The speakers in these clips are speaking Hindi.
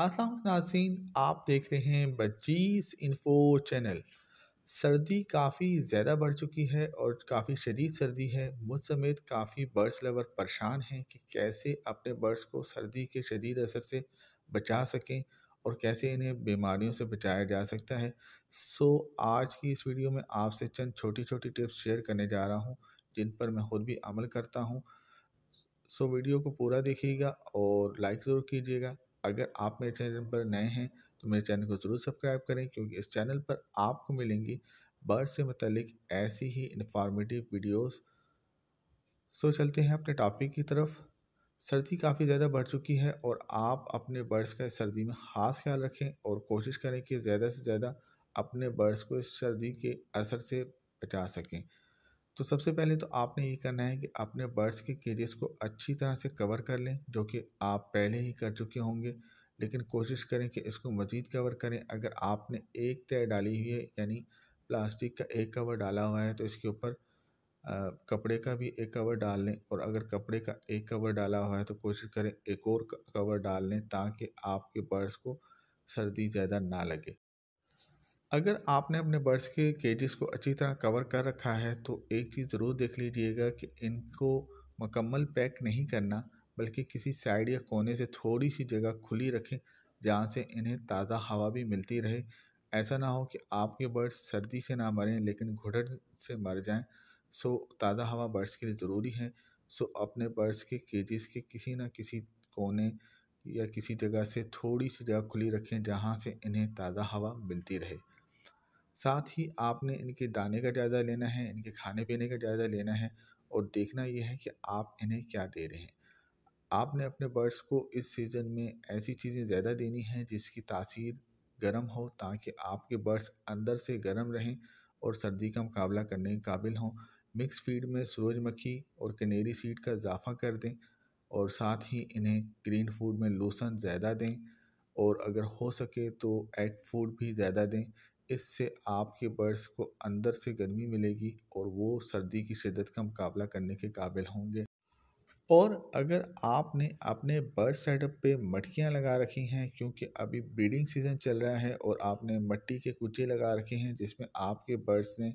असल नाजीन आप देख रहे हैं बजीज इन्फो चैनल सर्दी काफ़ी ज़्यादा बढ़ चुकी है और काफ़ी शदीद सर्दी है मुझ समेत काफ़ी बर्ड्स लवर परेशान हैं कि कैसे अपने बर्ड्स को सर्दी के शदीद असर से बचा सकें और कैसे इन्हें बीमारियों से बचाया जा सकता है सो आज की इस वीडियो में आपसे चंद छोटी छोटी टिप्स शेयर करने जा रहा हूँ जिन पर मैं खुद भी अमल करता हूँ सो वीडियो को पूरा देखिएगा और लाइक ज़रूर कीजिएगा अगर आप मेरे चैनल पर नए हैं तो मेरे चैनल को ज़रूर सब्सक्राइब करें क्योंकि इस चैनल पर आपको मिलेंगी बर्ड से मतलब ऐसी ही इंफॉर्मेटिव वीडियोस सो चलते हैं अपने टॉपिक की तरफ सर्दी काफ़ी ज़्यादा बढ़ चुकी है और आप अपने बर्ड्स का सर्दी में ख़ास ख्याल रखें और कोशिश करें कि ज़्यादा से ज़्यादा अपने बर्ड्स को इस सर्दी के असर से बचा सकें तो सबसे पहले तो आपने ये करना है कि अपने बर्ड्स के केजेस को अच्छी तरह से कवर कर लें जो कि आप पहले ही कर चुके होंगे लेकिन कोशिश करें कि इसको मज़ीद कवर करें अगर आपने एक तय डाली हुई है यानी प्लास्टिक का एक कवर डाला हुआ है तो इसके ऊपर कपड़े का भी एक कवर डाल लें और अगर कपड़े का एक कवर डाला हुआ है तो कोशिश करें एक और कवर डाल लें ताकि आपके बर्ड्स को सर्दी ज़्यादा ना लगे अगर आपने अपने बर्ड्स के केजेस को अच्छी तरह कवर कर रखा है तो एक चीज़ ज़रूर देख लीजिएगा कि इनको मकम्मल पैक नहीं करना बल्कि किसी साइड या कोने से थोड़ी सी जगह खुली रखें जहाँ से इन्हें ताज़ा हवा भी मिलती रहे ऐसा ना हो कि आपके बर्ड्स सर्दी से ना मरें लेकिन घुटन से मर जाएं सो ताज़ा हवा बर्ड्स के लिए ज़रूरी है सो अपने बर्ड्स के केजेस के किसी ना किसी कोने या किसी जगह से थोड़ी सी जगह खुली रखें जहाँ से इन्हें ताज़ा हवा मिलती रहे साथ ही आपने इनके दाने का जायज़ा लेना है इनके खाने पीने का जायज़ा लेना है और देखना यह है कि आप इन्हें क्या दे रहे हैं आपने अपने बर्ड्स को इस सीज़न में ऐसी चीज़ें ज़्यादा देनी हैं जिसकी तासीर गर्म हो ताकि आपके बर्ड्स अंदर से गर्म रहें और सर्दी का मुकाबला करने के काबिल हों मिक्स फीड में सूरजमक्खी और कनेरी सीड का इजाफा कर दें और साथ ही इन्हें ग्रीन फूड में लोसन ज़्यादा दें और अगर हो सके तो एग फूड भी ज़्यादा दें इससे आपके बर्ड्स को अंदर से गर्मी मिलेगी और वो सर्दी की शिदत का मुकाबला करने के काबिल होंगे और अगर आपने अपने बर्ड सेटअप पे मटकियाँ लगा रखी हैं क्योंकि अभी ब्रीडिंग सीज़न चल रहा है और आपने मट्टी के कुचे लगा रखे हैं जिसमें आपके बर्ड्स ने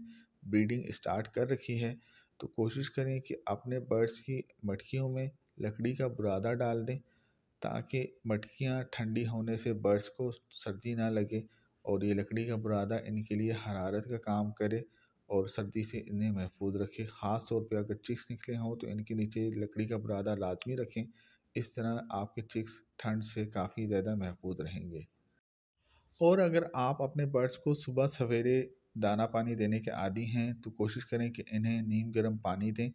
ब्रीडिंग स्टार्ट कर रखी है तो कोशिश करें कि अपने बर्ड्स की मटकियों में लकड़ी का बुरादा डाल दें ताकि मटकियाँ ठंडी होने से बर्ड्स को सर्दी ना लगे और ये लकड़ी का बुरादा इनके लिए हरारत का काम करे और सर्दी से इन्हें महफूज रखे ख़ास तौर पर अगर चिक्स निकले हों तो इनके नीचे लकड़ी का बुरादा लाजमी रखें इस तरह आपके चिक्स ठंड से काफ़ी ज़्यादा महफूज रहेंगे और अगर आप अपने बर्ड्स को सुबह सवेरे दाना पानी देने के आदि हैं तो कोशिश करें कि इन्हें नीम गर्म पानी दें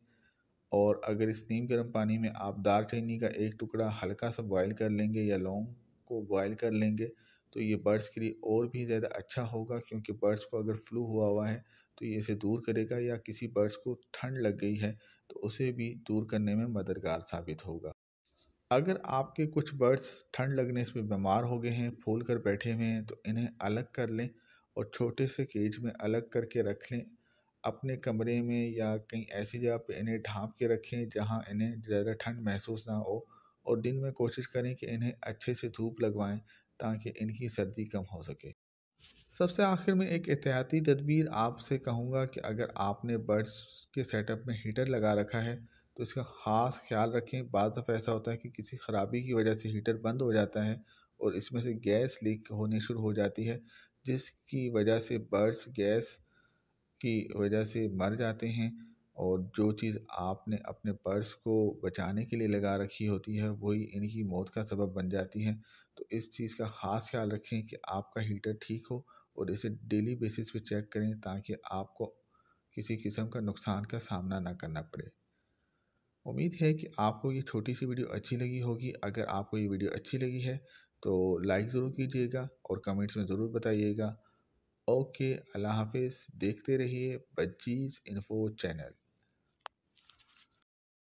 और अगर इस नीम गर्म पानी में आप दार चीनी का एक टुकड़ा हल्का सा बॉयल कर लेंगे या लौंग को बॉयल कर लेंगे तो ये बर्ड्स के लिए और भी ज़्यादा अच्छा होगा क्योंकि बर्ड्स को अगर फ्लू हुआ हुआ है तो ये इसे दूर करेगा या किसी बर्ड्स को ठंड लग गई है तो उसे भी दूर करने में मददगार साबित होगा अगर आपके कुछ बर्ड्स ठंड लगने से बीमार हो गए हैं फूल कर बैठे हुए हैं तो इन्हें अलग कर लें और छोटे से केज में अलग करके रख लें अपने कमरे में या कहीं ऐसी जगह पे इन्हें ढांप के रखें जहां इन्हें ज़्यादा ठंड महसूस ना हो और दिन में कोशिश करें कि इन्हें अच्छे से धूप लगवाएं ताकि इनकी सर्दी कम हो सके सबसे आखिर में एक एहतियाती तदबीर आपसे कहूँगा कि अगर आपने बर्ड्स के सेटअप में हीटर लगा रखा है तो इसका ख़ास ख्याल रखें बाद दफ़ा ऐसा होता है कि किसी ख़राबी की वजह से हीटर बंद हो जाता है और इसमें से गैस लीक होनी शुरू हो जाती है जिसकी वजह से बर्ड्स गैस की वजह से मर जाते हैं और जो चीज़ आपने अपने पर्स को बचाने के लिए लगा रखी होती है वही इनकी मौत का सबब बन जाती है तो इस चीज़ का ख़ास ख्याल रखें कि आपका हीटर ठीक हो और इसे डेली बेसिस पे चेक करें ताकि आपको किसी किस्म का नुकसान का सामना ना करना पड़े उम्मीद है कि आपको ये छोटी सी वीडियो अच्छी लगी होगी अगर आपको ये वीडियो अच्छी लगी है तो लाइक ज़रूर कीजिएगा और कमेंट्स में ज़रूर बताइएगा ओके अल्लाह हाफिज़ देखते रहिए बच्चीज़ इन्फो चैनल